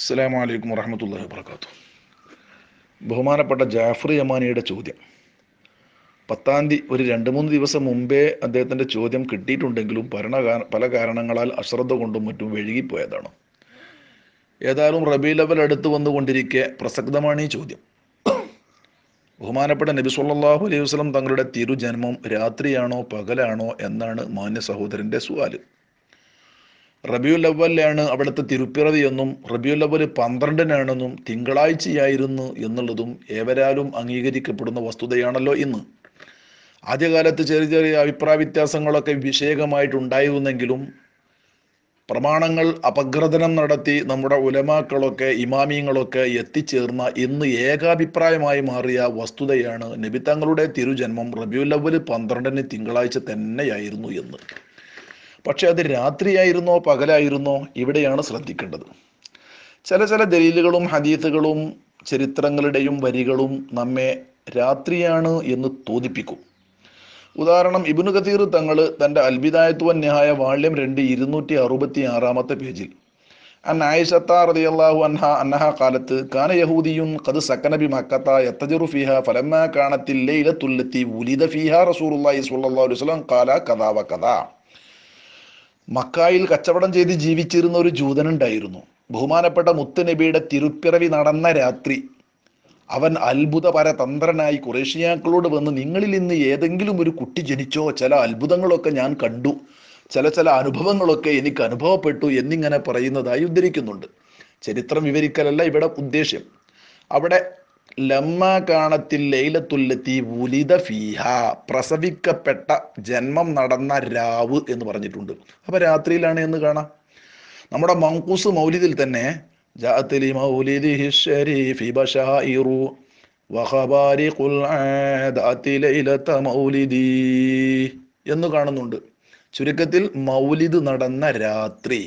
അസ്സാം വലൈക്കും വറഹമത്തല്ലാ വാത്തു ബഹുമാനപ്പെട്ട ജാഫർ യമാനിയുടെ ചോദ്യം പത്താം തീയതി ഒരു രണ്ട് മൂന്ന് ദിവസം മുമ്പേ അദ്ദേഹത്തിൻ്റെ ചോദ്യം കിട്ടിയിട്ടുണ്ടെങ്കിലും ഭരണ പല കാരണങ്ങളാൽ അശ്രദ്ധ കൊണ്ടും മറ്റും വഴുകിപ്പോയതാണ് ഏതായാലും റബി ലെവൽ അടുത്ത് വന്നുകൊണ്ടിരിക്കെ പ്രസക്തമാണ് ഈ ചോദ്യം ബഹുമാനപ്പെട്ട നബി സല്ലാഹു അലൈഹി വസ്ലം തങ്ങളുടെ തിരുജന്മം രാത്രിയാണോ പകലാണോ എന്നാണ് മാന്യ സഹോദരൻ്റെ സുവാല് റബിയുൽ അവലാണ് അവിടുത്തെ തിരുപ്പിറവി എന്നും റബിയുൽ അവൽ പന്ത്രണ്ടിനാണെന്നും തിങ്കളാഴ്ചയായിരുന്നു എന്നുള്ളതും ഏവരാലും അംഗീകരിക്കപ്പെടുന്ന വസ്തുതയാണല്ലോ ഇന്ന് ആദ്യകാലത്ത് ചെറിയ ചെറിയ അഭിപ്രായ വ്യത്യാസങ്ങളൊക്കെ വിഷയകമായിട്ടുണ്ടായിരുന്നെങ്കിലും പ്രമാണങ്ങൾ അപഗ്രഥനം നടത്തി നമ്മുടെ ഉലമാക്കളൊക്കെ ഇമാമിയങ്ങളൊക്കെ എത്തിച്ചേർന്ന ഇന്ന് ഏകാഭിപ്രായമായി മാറിയ വസ്തുതയാണ് നബിത്തങ്ങളുടെ തിരുജന്മം റബിയുൽ അവൽ പന്ത്രണ്ടിന് തിങ്കളാഴ്ച തന്നെയായിരുന്നു എന്ന് പക്ഷെ അത് രാത്രിയായിരുന്നോ പകലായിരുന്നോ ഇവിടെയാണ് ശ്രദ്ധിക്കേണ്ടത് ചില ചില ദലീലുകളും ഹദീത്തുകളും ചരിത്രങ്ങളുടെയും വരികളും നമ്മെ രാത്രിയാണ് എന്ന് തോന്നിപ്പിക്കും ഉദാഹരണം ഇബിനു കതീർ തങ്ങൾ തൻ്റെ അൽബിദായത്വൻ ന്യായ വാള്യം രണ്ട് ഇരുന്നൂറ്റി അറുപത്തി ആറാമത്തെ പേജിൽ അൻ റളിയല്ലാഹു ഖദ് സക്കന ബി ഫലമ്മ കാണത്തിൽ ഉലിദ ഫീഹ റസൂലുള്ളാഹി സ്വല്ലല്ലാഹു അലൈഹി വസല്ലം ഖാല മക്കായിൽ കച്ചവടം ചെയ്ത് ജീവിച്ചിരുന്ന ഒരു ജൂതനുണ്ടായിരുന്നു ബഹുമാനപ്പെട്ട മുത്തുനബിയുടെ തിരുപ്പിറവി നടന്ന രാത്രി അവൻ അത്ഭുതപര തന്ത്രനായി കുറേഷ്യാക്കളോട് വന്ന് നിങ്ങളിൽ ഇന്ന് ഏതെങ്കിലും ഒരു കുട്ടി ജനിച്ചോ ചില അത്ഭുതങ്ങളൊക്കെ ഞാൻ കണ്ടു ചില ചില അനുഭവങ്ങളൊക്കെ എനിക്ക് അനുഭവപ്പെട്ടു എന്നിങ്ങനെ പറയുന്നതായി ഉദ്ധരിക്കുന്നുണ്ട് ചരിത്രം വിവരിക്കലല്ല ഇവിടെ ഉദ്ദേശ്യം അവിടെ ലമ്മ കാണത്തിൽ ലൈലത്തുല്ലത്തി വുലിത ഫീഹ പ്രസവിക്കപ്പെട്ട ജന്മം നടന്ന രാവ് എന്ന് പറഞ്ഞിട്ടുണ്ട് അപ്പൊ രാത്രിയിലാണ് എന്ന് കാണാം നമ്മുടെ മങ്കൂസ് മൗലിദിൽ തന്നെ എന്ന് കാണുന്നുണ്ട് ചുരുക്കത്തിൽ മൗലിദ് നടന്ന രാത്രി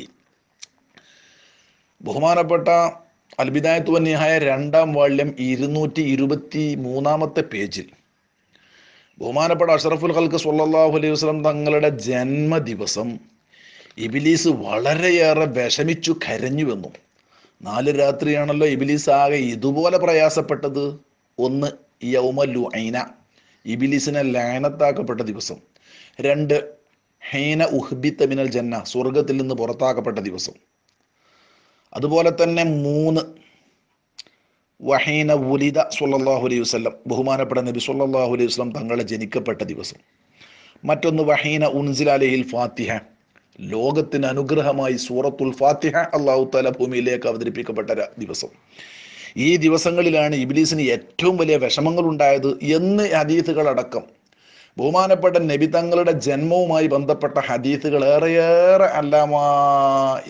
ബഹുമാനപ്പെട്ട അൽബിദായത്വ നിഹായ രണ്ടാം വാള്യം ഇരുന്നൂറ്റി ഇരുപത്തി മൂന്നാമത്തെ പേജിൽ ബഹുമാനപ്പെട്ട അഷറഫുൽ ഹൽക്ക് സല്ലാഹു അലൈഹി വസ്ലം തങ്ങളുടെ ജന്മദിവസം ഇബിലീസ് വളരെയേറെ വിഷമിച്ചു വന്നു നാല് രാത്രിയാണല്ലോ ഇബിലീസ് ആകെ ഇതുപോലെ പ്രയാസപ്പെട്ടത് ഒന്ന് യൗമ ഐന ഇബിലീസിനെ ലയനത്താക്കപ്പെട്ട ദിവസം രണ്ട് ഹൈന ഉഹ്ബിത്ത മിനൽ ജന്ന സ്വർഗത്തിൽ നിന്ന് പുറത്താക്കപ്പെട്ട ദിവസം അതുപോലെ തന്നെ മൂന്ന് വഹീന ഉലിദ സുല്ലാഹു അലൈഹി വസ്ലം ബഹുമാനപ്പെട്ട നബി സുല്ലാഹു അലൈഹി വസ്ലം തങ്ങളെ ജനിക്കപ്പെട്ട ദിവസം മറ്റൊന്ന് വഹീന ഉൻസിൽ അലഹിൽ ഫാത്തിഹ ലോകത്തിന് അനുഗ്രഹമായി സൂറത്തുൽ ഫാത്തിഹ അള്ളാഹു താല ഭൂമിയിലേക്ക് അവതരിപ്പിക്കപ്പെട്ട ദിവസം ഈ ദിവസങ്ങളിലാണ് ഇബിലീസിന് ഏറ്റവും വലിയ വിഷമങ്ങൾ ഉണ്ടായത് എന്ന് അതീതുകളടക്കം ബഹുമാനപ്പെട്ട നബി തങ്ങളുടെ ജന്മവുമായി ബന്ധപ്പെട്ട ഹദീസുകൾ ഏറെയേറെ അല്ലാമ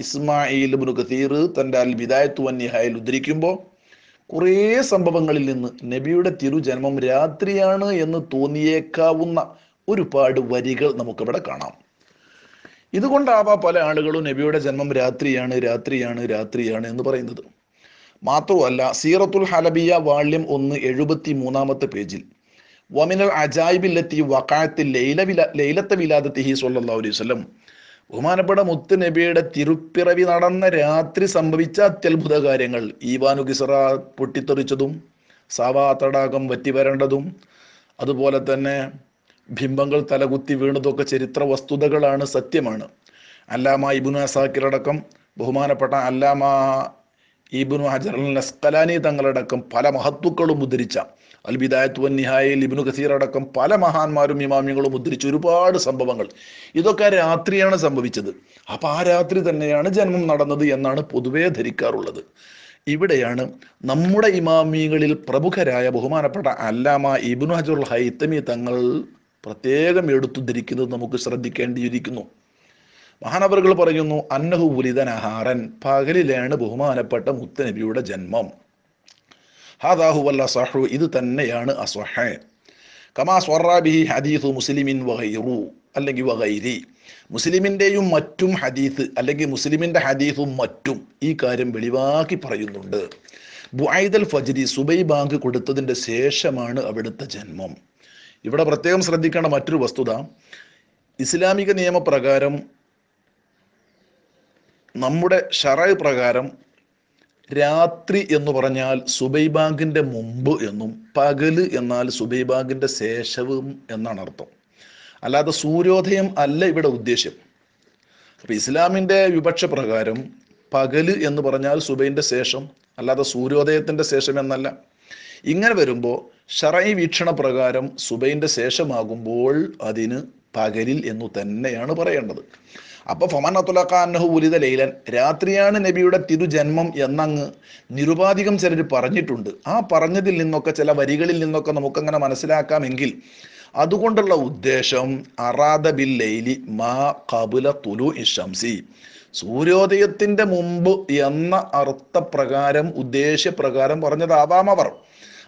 ഇസ്മായിൽ മുനുഖീർ തൻ്റെ അൽ വിദായത്തു വന്യഹായിൽ ഉദ്ധരിക്കുമ്പോൾ കുറേ സംഭവങ്ങളിൽ നിന്ന് നബിയുടെ തിരുജന്മം രാത്രിയാണ് എന്ന് തോന്നിയേക്കാവുന്ന ഒരുപാട് വരികൾ നമുക്കിവിടെ കാണാം ഇതുകൊണ്ടാവാ പല ആളുകളും നബിയുടെ ജന്മം രാത്രിയാണ് രാത്രിയാണ് രാത്രിയാണ് എന്ന് പറയുന്നത് മാത്രമല്ല സീറത്തുൽ ഹലബിയ വാള്യം ഒന്ന് എഴുപത്തി മൂന്നാമത്തെ പേജിൽ വമിനൽ അജായിബില്ലത്തി വക്കാത്തിൽ ലൈല വില ലൈലത്തെ അലൈഹി വല്ലം ബഹുമാനപ്പെട്ട മുത്ത് നബിയുടെ തിരുപ്പിറവി നടന്ന രാത്രി സംഭവിച്ച അത്യത്ഭുത കാര്യങ്ങൾ ഈവാനു കിസറ പൊട്ടിത്തെറിച്ചതും സവാ തടാകം വറ്റിവരേണ്ടതും അതുപോലെ തന്നെ ബിംബങ്ങൾ തലകുത്തി വീണതൊക്കെ ചരിത്ര വസ്തുതകളാണ് സത്യമാണ് അല്ലാമ ഇബുനു അസാക്കിറടക്കം ബഹുമാനപ്പെട്ട അല്ലാമ ഇബുനു ഹജർ നസ്കലാനി തങ്ങളടക്കം പല മഹത്വക്കളും ഉദ്ധരിച്ച അൽബിദായത്ത് വൻ നിഹായയിൽ ലിബിനു കസീർ അടക്കം പല മഹാന്മാരും ഇമാമിയങ്ങളും ഉദ്ധരിച്ച ഒരുപാട് സംഭവങ്ങൾ ഇതൊക്കെ രാത്രിയാണ് സംഭവിച്ചത് അപ്പൊ ആ രാത്രി തന്നെയാണ് ജന്മം നടന്നത് എന്നാണ് പൊതുവേ ധരിക്കാറുള്ളത് ഇവിടെയാണ് നമ്മുടെ ഇമാമികളിൽ പ്രമുഖരായ ബഹുമാനപ്പെട്ട അല്ലാമ ഇബ്നു ഹജറുൽ ഹൈത്തമി തങ്ങൾ പ്രത്യേകം ധരിക്കുന്നത് നമുക്ക് ശ്രദ്ധിക്കേണ്ടിയിരിക്കുന്നു മഹാനവറുകൾ പറയുന്നു അന്നഹു ഉലിതനഹാറൻ പകലിലാണ് ബഹുമാനപ്പെട്ട മുത്തനബിയുടെ ജന്മം ഹാദാഹുവൽ അസഹു ഇത് തന്നെയാണ് അസ്വഹ കമാ സ്വറാബിഹി ഹദീസു മുസ്ലിമിൻ വഹൈറു അല്ലെങ്കിൽ വഹൈരി മുസ്ലിമിൻ്റെയും മറ്റും ഹദീസ് അല്ലെങ്കിൽ മുസ്ലിമിൻ്റെ ഹദീസും മറ്റും ഈ കാര്യം വെളിവാക്കി പറയുന്നുണ്ട് ബുഐദൽ ഫജരി സുബൈ ബാങ്ക് കൊടുത്തതിൻ്റെ ശേഷമാണ് അവിടുത്തെ ജന്മം ഇവിടെ പ്രത്യേകം ശ്രദ്ധിക്കേണ്ട മറ്റൊരു വസ്തുത ഇസ്ലാമിക നിയമപ്രകാരം നമ്മുടെ ഷറായ് പ്രകാരം രാത്രി എന്ന് പറഞ്ഞാൽ സുബൈബാഗിന്റെ മുമ്പ് എന്നും പകല് എന്നാൽ സുബൈബാഗിന്റെ ശേഷവും എന്നാണ് അർത്ഥം അല്ലാതെ സൂര്യോദയം അല്ല ഇവിടെ ഉദ്ദേശ്യം അപ്പോൾ ഇസ്ലാമിന്റെ വിപക്ഷ പ്രകാരം പകല് എന്ന് പറഞ്ഞാൽ സുബൈന്റെ ശേഷം അല്ലാതെ സൂര്യോദയത്തിന്റെ ശേഷം എന്നല്ല ഇങ്ങനെ വരുമ്പോൾ ഷറൈ വീക്ഷണ പ്രകാരം സുബൈന്റെ ശേഷമാകുമ്പോൾ അതിന് പകലിൽ എന്നു തന്നെയാണ് പറയേണ്ടത് അപ്പോൾ ഫൊമാൻ അത്തുലക്കാന്നഹു ഉലിത ലൈലൻ രാത്രിയാണ് നബിയുടെ തിരുജന്മം എന്നങ്ങ് നിരുപാധികം ചിലർ പറഞ്ഞിട്ടുണ്ട് ആ പറഞ്ഞതിൽ നിന്നൊക്കെ ചില വരികളിൽ നിന്നൊക്കെ നമുക്കങ്ങനെ മനസ്സിലാക്കാമെങ്കിൽ അതുകൊണ്ടുള്ള ഉദ്ദേശം അറാദ ബിൽ ലൈലി മാ കബുല തുലു ഇഷംസി സൂര്യോദയത്തിന്റെ മുമ്പ് എന്ന അർത്ഥപ്രകാരം ഉദ്ദേശ്യപ്രകാരം പറഞ്ഞതാവാം അവർ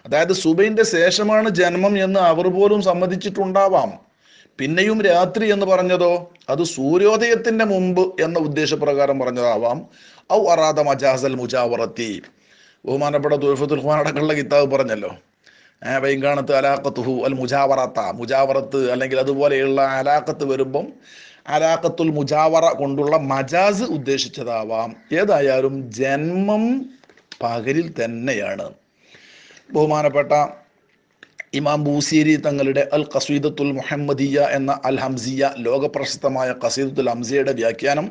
അതായത് സുബൈന്റെ ശേഷമാണ് ജന്മം എന്ന് അവർ പോലും സമ്മതിച്ചിട്ടുണ്ടാവാം പിന്നെയും രാത്രി എന്ന് പറഞ്ഞതോ അത് സൂര്യോദയത്തിന്റെ മുമ്പ് എന്ന ഉദ്ദേശപ്രകാരം പറഞ്ഞതാവാം ഔ അറാദ മജാസൽ മുജാവറത്തി ബഹുമാനപ്പെട്ട തുൽഫത്തുൽ ഖുമാൻ അടക്കമുള്ള കിതാബ് പറഞ്ഞല്ലോ വൈകാണത്ത് അലാഖത്തുഹു അൽ മുജാവറത്ത മുജാവറത്ത് അല്ലെങ്കിൽ അതുപോലെയുള്ള അലാഖത്ത് വരുമ്പം അലാഖത്തുൽ മുജാവറ കൊണ്ടുള്ള മജാസ് ഉദ്ദേശിച്ചതാവാം ഏതായാലും ജന്മം പകലിൽ തന്നെയാണ് ബഹുമാനപ്പെട്ട ഇമാം ബൂസീരി തങ്ങളുടെ അൽ കസീദത്തുൽ മുഹമ്മദിയ എന്ന അൽ ഹംസിയ ലോകപ്രശസ്തമായ കസീദത്തുൽ ഹംസിയയുടെ വ്യാഖ്യാനം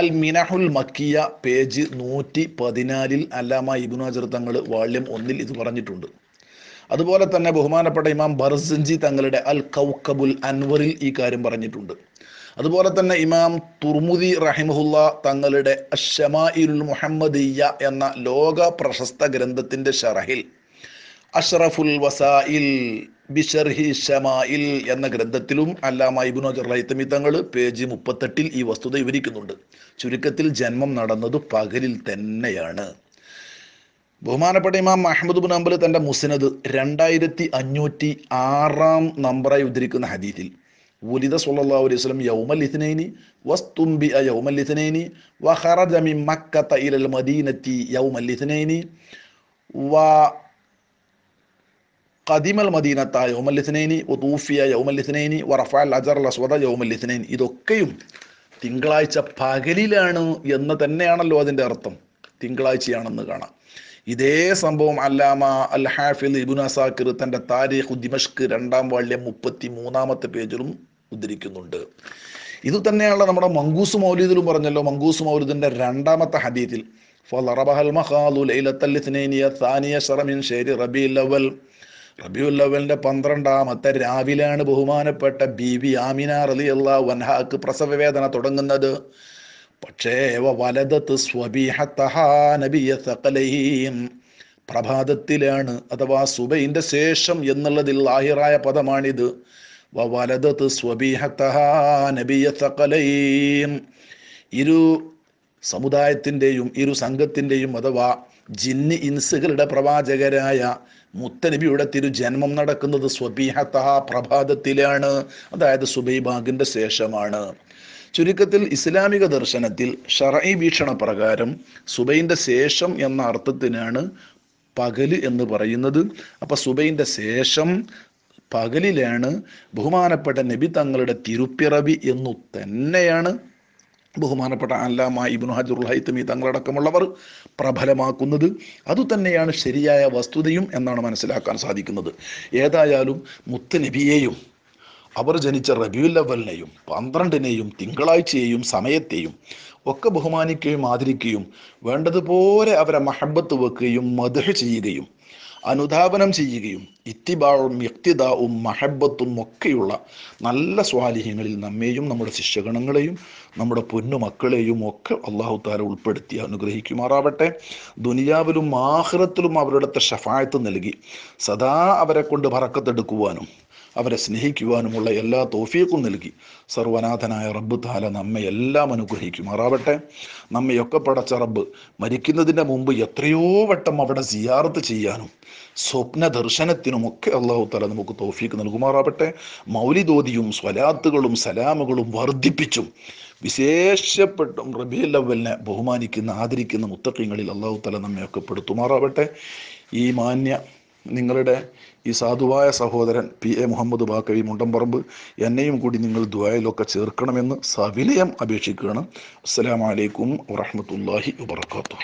അൽ മിനഹുൽ മക്കിയ പേജ് നൂറ്റി പതിനാലിൽ അല്ലാമ ഇബുനാജർ തങ്ങൾ വാള്യം ഒന്നിൽ ഇത് പറഞ്ഞിട്ടുണ്ട് അതുപോലെ തന്നെ ബഹുമാനപ്പെട്ട ഇമാം ബർസഞ്ചി തങ്ങളുടെ അൽ കൗക്കബുൽ അൻവറിൽ ഈ കാര്യം പറഞ്ഞിട്ടുണ്ട് അതുപോലെ തന്നെ ഇമാം തുർമുദി റഹിമഹുല്ല തങ്ങളുടെ ഷമാഇൽ മുഹമ്മദിയ എന്ന ലോക പ്രശസ്ത ഗ്രന്ഥത്തിൻ്റെ ഷറഹിൽ അഷ്റഫുൽ വസായിൽ ബിഷർഹി ഷമായിൽ എന്ന ഗ്രന്ഥത്തിലും അല്ലാമ ഇബുനോ ജർലൈത്തമി തങ്ങൾ പേജ് മുപ്പത്തെട്ടിൽ ഈ വസ്തുത വിവരിക്കുന്നുണ്ട് ചുരുക്കത്തിൽ ജന്മം നടന്നത് പകലിൽ തന്നെയാണ് ബഹുമാനപ്പെട്ട ഇമാം മഹമ്മദ് ബുൻ അമ്പല് തൻ്റെ മുസ്നദ് രണ്ടായിരത്തി അഞ്ഞൂറ്റി ആറാം നമ്പറായി ഉദ്ധരിക്കുന്ന ഹദീസിൽ ഉലിത സല്ലല്ലാഹു അലൈഹി വസല്ലം യൗമൽ ഇത്നൈനി വസ്തുംബി യൗമൽ ഇസ്നൈനി വഖറജ മിൻ മക്കത ഇലൽ മദീനത്തി യൗമൽ ഇസ്നൈനി വ കദിമൽ മദീനത്ത യോമല്ലിസ്നൈനി തൂഫിയ യോമല്ലിസ്നൈനി വറഫാൽ അജർ അസ്വദ യോമല്ലിസ്നൈനി ഇതൊക്കെയും തിങ്കളാഴ്ച പകലിലാണ് എന്ന് തന്നെയാണല്ലോ അതിൻ്റെ അർത്ഥം തിങ്കളാഴ്ചയാണെന്ന് കാണാം ഇതേ സംഭവം അല്ലാമ അൽ ഹാഫിൽ ഇബുന സാക്കിർ തൻ്റെ താരിഖ് ദിമഷ്ക് രണ്ടാം വാള്യം മുപ്പത്തി മൂന്നാമത്തെ പേജിലും ഉദ്ധരിക്കുന്നുണ്ട് ഇത് തന്നെയാണ് നമ്മുടെ മങ്കൂസ് മൗലീദിലും പറഞ്ഞല്ലോ മങ്കൂസ് മൗലീദിൻ്റെ രണ്ടാമത്തെ ഹദീത്തിൽ ഫലറബഹൽ മഹാലു ലൈലത്തല്ലിസ്നേനിയ താനിയ ഷറമിൻ ഷേരി റബി ലവൽ റബിയുല്ലവലിന്റെ പന്ത്രണ്ടാമത്തെ രാവിലെയാണ് ബഹുമാനപ്പെട്ട ബീവി ആമിന റലി അള്ളാ വൻഹാക്ക് പ്രസവവേദന തുടങ്ങുന്നത് പക്ഷേ വലതത്ത് സ്വബീഹത്തഹാനബിയും പ്രഭാതത്തിലാണ് അഥവാ സുബൈന്റെ ശേഷം എന്നുള്ളതിൽ ലാഹിറായ പദമാണിത് വലതത്ത് സ്വബീഹത്തഹാനബിയും ഇരു സമുദായത്തിൻ്റെയും ഇരു സംഘത്തിൻ്റെയും അഥവാ ജിന്നി ഇൻസുകളുടെ പ്രവാചകരായ മുത്തനബിയുടെ തിരുജന്മം നടക്കുന്നത് സ്വബീഹത്തഹ പ്രഭാതത്തിലാണ് അതായത് സുബൈബാഗിൻ്റെ ശേഷമാണ് ചുരുക്കത്തിൽ ഇസ്ലാമിക ദർശനത്തിൽ ഷറൈ വീക്ഷണ പ്രകാരം സുബൈൻ്റെ ശേഷം എന്ന അർത്ഥത്തിനാണ് പകല് എന്ന് പറയുന്നത് അപ്പോൾ സുബൈൻ്റെ ശേഷം പകലിലാണ് ബഹുമാനപ്പെട്ട നബി തങ്ങളുടെ തിരുപ്പിറവി എന്നു തന്നെയാണ് ബഹുമാനപ്പെട്ട അല്ലാമ ഇബ്നു ഹജറുൽ ഹൈത്തമി തങ്ങളടക്കമുള്ളവർ പ്രബലമാക്കുന്നത് അതുതന്നെയാണ് ശരിയായ വസ്തുതയും എന്നാണ് മനസ്സിലാക്കാൻ സാധിക്കുന്നത് ഏതായാലും മുത്ത് നബിയെയും അവർ ജനിച്ച റബിയുൽ അവലിനെയും പന്ത്രണ്ടിനെയും തിങ്കളാഴ്ചയെയും സമയത്തെയും ഒക്കെ ബഹുമാനിക്കുകയും ആദരിക്കുകയും വേണ്ടതുപോലെ അവരെ മഹബത്ത് വെക്കുകയും മധു ചെയ്യുകയും അനുധാപനം ചെയ്യുകയും ഇത്തിബാവും വ്യക്തിതാവും മഹബത്തും ഒക്കെയുള്ള നല്ല സ്വാലിഹ്യങ്ങളിൽ നമ്മെയും നമ്മുടെ ശിഷ്യഗണങ്ങളെയും നമ്മുടെ പൊന്നു മക്കളെയും ഒക്കെ അള്ളാഹു താര ഉൾപ്പെടുത്തി അനുഗ്രഹിക്കുമാറാവട്ടെ ദുനിയാവിലും ആഹ്റത്തിലും അവരുടെ ഷഫായത്ത് നൽകി സദാ അവരെ കൊണ്ട് പറക്കത്തെടുക്കുവാനും അവരെ സ്നേഹിക്കുവാനുമുള്ള എല്ലാ തോഫീക്കും നൽകി സർവനാഥനായ റബ്ബ് താല നമ്മെ എല്ലാം മാറാവട്ടെ നമ്മയൊക്കെ പടച്ച റബ്ബ് മരിക്കുന്നതിൻ്റെ മുമ്പ് എത്രയോ വട്ടം അവിടെ സിയാർത്ത് ചെയ്യാനും സ്വപ്ന ദർശനത്തിനുമൊക്കെ അള്ളാഹു താല നമുക്ക് തോഫീക്ക് നൽകുമാറാവട്ടെ മൗലിദോതിയും സ്വലാത്തുകളും സലാമുകളും വർദ്ധിപ്പിച്ചും വിശേഷപ്പെട്ടും റബിയുൽ ലവലിനെ ബഹുമാനിക്കുന്ന ആദരിക്കുന്ന മുത്തക്കിങ്ങളിൽ അള്ളാഹു തല നമ്മയൊക്കെ പെടുത്തുമാറാവട്ടെ ഈ മാന്യ നിങ്ങളുടെ ഈ സാധുവായ സഹോദരൻ പി എ മുഹമ്മദ് ബാക്കവി മുണ്ടംപറമ്പ് എന്നെയും കൂടി നിങ്ങൾ ദ്വായയിലൊക്കെ ചേർക്കണമെന്ന് സവിനയം അപേക്ഷിക്കുകയാണ് അസ്സലാമലൈക്കും വറഹമത്തല്ലാഹി വാത്തു